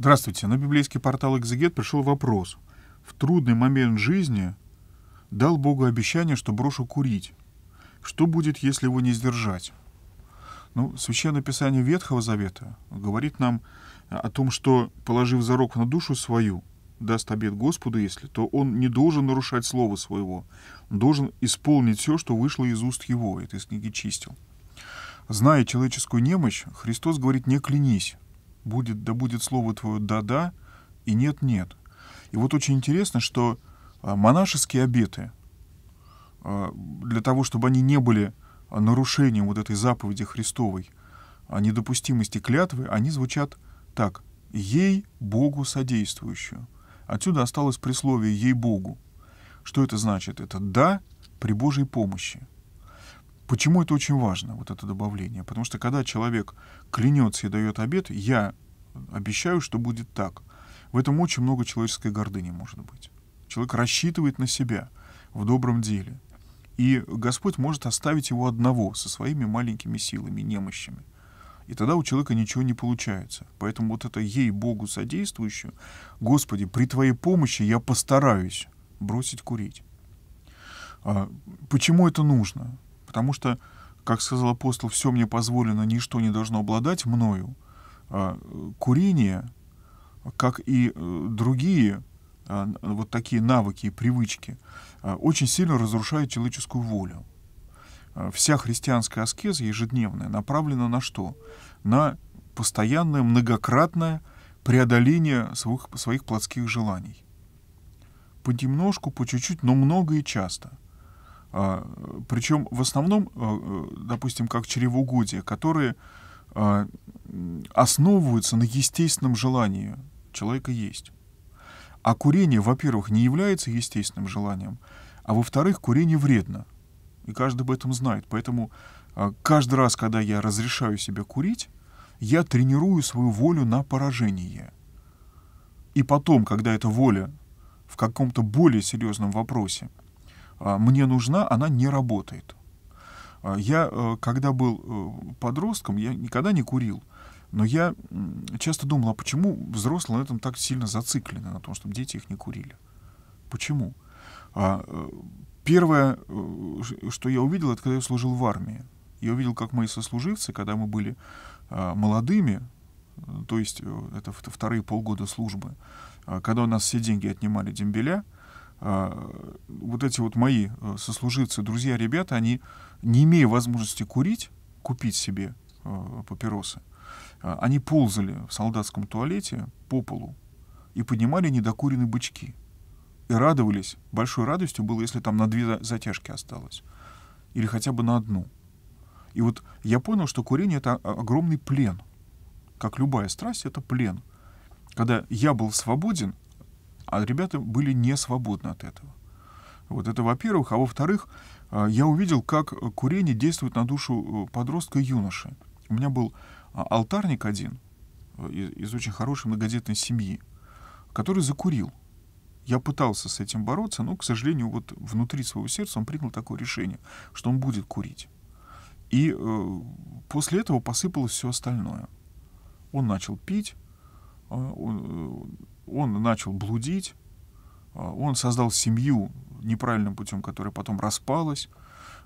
Здравствуйте. На библейский портал «Экзегет» пришел вопрос. В трудный момент жизни дал Богу обещание, что брошу курить. Что будет, если его не сдержать? Ну, Священное Писание Ветхого Завета говорит нам о том, что, положив зарок на душу свою, даст обед Господу, если, то он не должен нарушать слово своего, он должен исполнить все, что вышло из уст его, это из книги чистил. Зная человеческую немощь, Христос говорит «не клянись» будет, да будет слово твое да-да и нет-нет. И вот очень интересно, что а, монашеские обеты, а, для того, чтобы они не были а, нарушением вот этой заповеди Христовой, о недопустимости клятвы, они звучат так «ей Богу содействующую». Отсюда осталось присловие «ей Богу». Что это значит? Это «да» при Божьей помощи. Почему это очень важно, вот это добавление? Потому что когда человек клянется и дает обед, я обещаю, что будет так. В этом очень много человеческой гордыни может быть. Человек рассчитывает на себя в добром деле. И Господь может оставить его одного со своими маленькими силами, немощами. И тогда у человека ничего не получается. Поэтому вот это ей, Богу содействующую, Господи, при Твоей помощи я постараюсь бросить курить. А почему это нужно? Потому что, как сказал апостол, все мне позволено, ничто не должно обладать мною. А, э, курение, как и э, другие а, вот такие навыки и привычки, а, очень сильно разрушают человеческую волю. Вся христианская аскеза ежедневная направлена на что? На постоянное, многократное преодоление своих, своих плотских желаний. Понемножку, по чуть-чуть, но много и часто – а, Причем в основном, э, допустим, как чревоугодия, которые а, основываются на естественном желании человека есть. А курение, во-первых, не является естественным желанием, а во-вторых, курение вредно. И каждый об этом знает. Поэтому а, каждый раз, когда я разрешаю себе курить, я тренирую свою волю на поражение. И потом, когда эта воля в каком-то более серьезном вопросе – а, мне нужна, она не работает. А, я, э, когда был э, подростком, я никогда не курил. Но я часто думал, а почему взрослые на этом так сильно зациклены, на том, чтобы дети их не курили? Почему? А, э, первое, что я увидел, это когда я служил в армии. Я увидел, как мои сослуживцы, когда мы были молодыми, то есть это вторые полгода службы, когда у нас все деньги отнимали дембеля, а, вот эти вот мои э, сослуживцы, друзья, ребята, они, не имея возможности курить, купить себе э, папиросы, а, они ползали в солдатском туалете по полу и поднимали недокуренные бычки. И радовались, большой радостью было, если там на две затяжки осталось. Или хотя бы на одну. И вот я понял, что курение — это огромный плен. Как любая страсть, это плен. Когда я был свободен, а ребята были не свободны от этого. Вот это во-первых. А во-вторых, э, я увидел, как курение действует на душу э, подростка и юноши. У меня был а, алтарник один э, из очень хорошей многодетной семьи, который закурил. Я пытался с этим бороться, но, к сожалению, вот внутри своего сердца он принял такое решение, что он будет курить. И э, после этого посыпалось все остальное. Он начал пить, он, он начал блудить, а, он создал семью неправильным путем, которая потом распалась.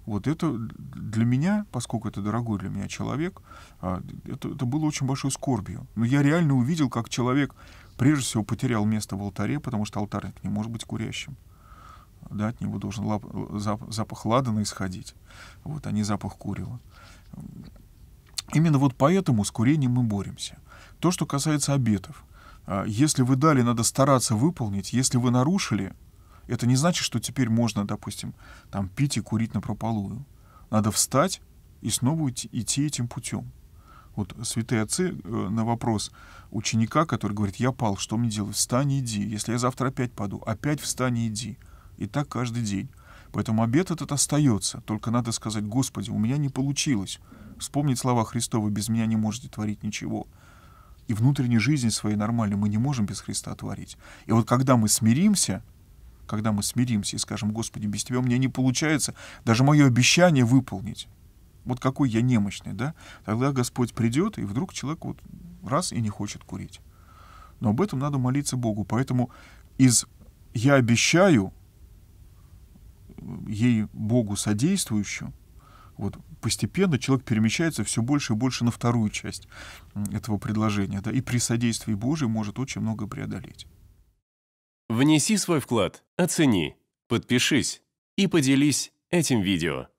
Вот это для меня, поскольку это дорогой для меня человек, а, это, это было очень большой скорбью. Но я реально увидел, как человек прежде всего потерял место в алтаре, потому что алтарник не может быть курящим. Да, от него должен лап, зап, запах ладана исходить, вот, а не запах курила. Именно вот поэтому с курением мы боремся. То, что касается обетов. А, если вы дали, надо стараться выполнить. Если вы нарушили, это не значит, что теперь можно, допустим, там пить и курить на прополую. Надо встать и снова идти, идти этим путем. Вот святые отцы э, на вопрос ученика, который говорит, я пал, что мне делать? Встань и иди. Если я завтра опять паду, опять встань и иди. И так каждый день. Поэтому обед этот остается. Только надо сказать, Господи, у меня не получилось. Вспомнить слова Христова, без меня не можете творить ничего и внутренней жизни своей нормальной мы не можем без Христа творить. И вот когда мы смиримся, когда мы смиримся и скажем, Господи, без Тебя у меня не получается даже мое обещание выполнить, вот какой я немощный, да, тогда Господь придет, и вдруг человек вот раз и не хочет курить. Но об этом надо молиться Богу. Поэтому из «я обещаю» ей Богу содействующую, вот постепенно человек перемещается все больше и больше на вторую часть этого предложения, да, и при содействии Божьей может очень много преодолеть. Внеси свой вклад, оцени, подпишись и поделись этим видео.